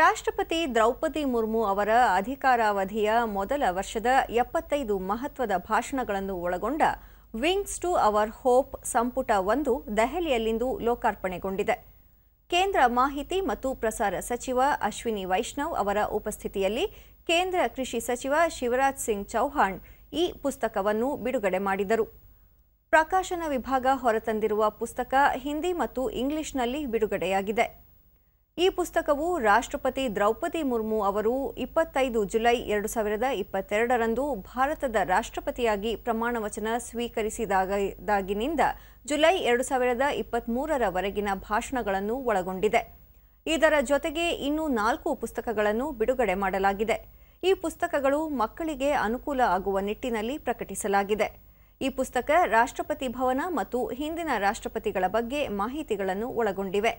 ರಾಷ್ಟ್ರಪತಿ ದ್ರೌಪದಿ ಮುರ್ಮು ಅವರ ಅಧಿಕಾರಾವಧಿಯ ಮೊದಲ ವರ್ಷದ ಎಪ್ಪತ್ತೈದು ಮಹತ್ವದ ಭಾಷಣಗಳನ್ನು ಒಳಗೊಂಡ ವಿಂಗ್ಸ್ ಟು ಅವರ್ ಹೋಪ್ ಸಂಪುಟ ಒಂದು ದೆಹಲಿಯಲ್ಲಿಂದು ಲೋಕಾರ್ಪಣೆಗೊಂಡಿದೆ ಕೇಂದ್ರ ಮಾಹಿತಿ ಮತ್ತು ಪ್ರಸಾರ ಸಚಿವ ಅಶ್ವಿನಿ ವೈಷ್ಣವ್ ಅವರ ಉಪಸ್ಥಿತಿಯಲ್ಲಿ ಕೇಂದ್ರ ಕೃಷಿ ಸಚಿವ ಶಿವರಾಜ್ ಸಿಂಗ್ ಚೌಹಾಣ್ ಈ ಪುಸ್ತಕವನ್ನು ಬಿಡುಗಡೆ ಮಾಡಿದರು ಪ್ರಕಾಶನ ವಿಭಾಗ ಹೊರತಂದಿರುವ ಪುಸ್ತಕ ಹಿಂದಿ ಮತ್ತು ಇಂಗ್ಲಿಷ್ನಲ್ಲಿ ಬಿಡುಗಡೆಯಾಗಿದೆ ಈ ಪುಸ್ತಕವು ರಾಷ್ಟ್ರಪತಿ ದ್ರೌಪದಿ ಮುರ್ಮು ಅವರು ಇಪ್ಪತ್ತೈದು ಜುಲೈ ಎರಡು ಸಾವಿರದ ಇಪ್ಪತ್ತೆರಡರಂದು ಭಾರತದ ರಾಷ್ಟ್ರಪತಿಯಾಗಿ ಪ್ರಮಾಣವಚನ ಸ್ವೀಕರಿಸಿದಾಗಿನಿಂದ ಜುಲೈ ಎರಡು ಸಾವಿರದ ಇಪ್ಪತ್ತ್ಮೂರರವರೆಗಿನ ಭಾಷಣಗಳನ್ನು ಒಳಗೊಂಡಿದೆ ಇದರ ಜೊತೆಗೆ ಇನ್ನೂ ನಾಲ್ಕು ಪುಸ್ತಕಗಳನ್ನು ಬಿಡುಗಡೆ ಮಾಡಲಾಗಿದೆ ಈ ಪುಸ್ತಕಗಳು ಮಕ್ಕಳಿಗೆ ಅನುಕೂಲ ಆಗುವ ನಿಟ್ಟಿನಲ್ಲಿ ಪ್ರಕಟಿಸಲಾಗಿದೆ ಈ ಪುಸ್ತಕ ರಾಷ್ಟ್ರಪತಿ ಭವನ ಮತ್ತು ಹಿಂದಿನ ರಾಷ್ಟ್ರಪತಿಗಳ ಬಗ್ಗೆ ಮಾಹಿತಿಗಳನ್ನು ಒಳಗೊಂಡಿವೆ